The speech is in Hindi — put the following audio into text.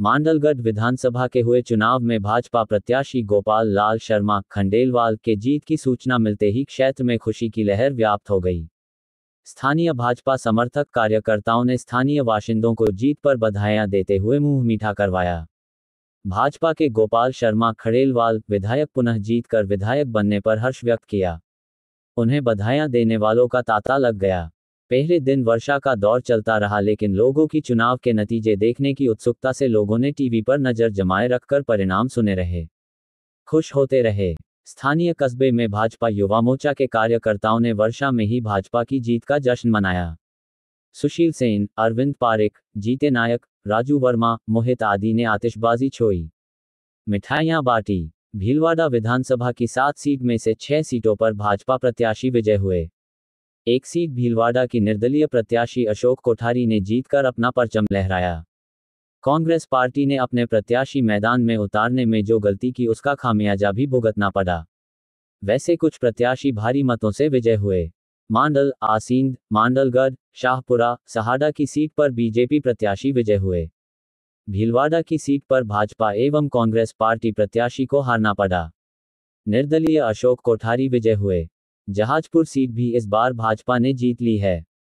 मांडलगढ़ विधानसभा के हुए चुनाव में भाजपा प्रत्याशी गोपाल लाल शर्मा खंडेलवाल के जीत की सूचना मिलते ही क्षेत्र में खुशी की लहर व्याप्त हो गई स्थानीय भाजपा समर्थक कार्यकर्ताओं ने स्थानीय बाशिंदों को जीत पर बधाइयां देते हुए मुंह मीठा करवाया भाजपा के गोपाल शर्मा खड़ेलवाल विधायक पुनः जीत कर विधायक बनने पर हर्ष व्यक्त किया उन्हें बधाइयां देने वालों का तांता लग गया पहले दिन वर्षा का दौर चलता रहा लेकिन लोगों की चुनाव के नतीजे देखने की उत्सुकता से लोगों ने टीवी पर नजर जमाए रखकर परिणाम सुने रहे खुश होते रहे स्थानीय कस्बे में भाजपा युवा मोर्चा के कार्यकर्ताओं ने वर्षा में ही भाजपा की जीत का जश्न मनाया सुशील सेन अरविंद पारिक जीते नायक राजू वर्मा मोहित आदि ने आतिशबाजी छोई मिठाइयां बांटी भीलवाड़ा विधानसभा की सात सीट में से छह सीटों पर भाजपा प्रत्याशी विजय हुए एक सीट भीलवाड़ा की निर्दलीय प्रत्याशी अशोक कोठारी ने जीतकर अपना परचम लहराया कांग्रेस पार्टी ने अपने प्रत्याशी मैदान में उतारने में जो गलती की उसका खामियाजा भी भुगतना पड़ा वैसे कुछ प्रत्याशी भारी मतों से विजय हुए मांडल आसींद मांडलगढ़ शाहपुरा सहाडा की सीट पर बीजेपी प्रत्याशी विजय हुए भीलवाड़ा की सीट पर भाजपा एवं कांग्रेस पार्टी प्रत्याशी को हारना पड़ा निर्दलीय अशोक कोठारी विजय हुए जहाजपुर सीट भी इस बार भाजपा ने जीत ली है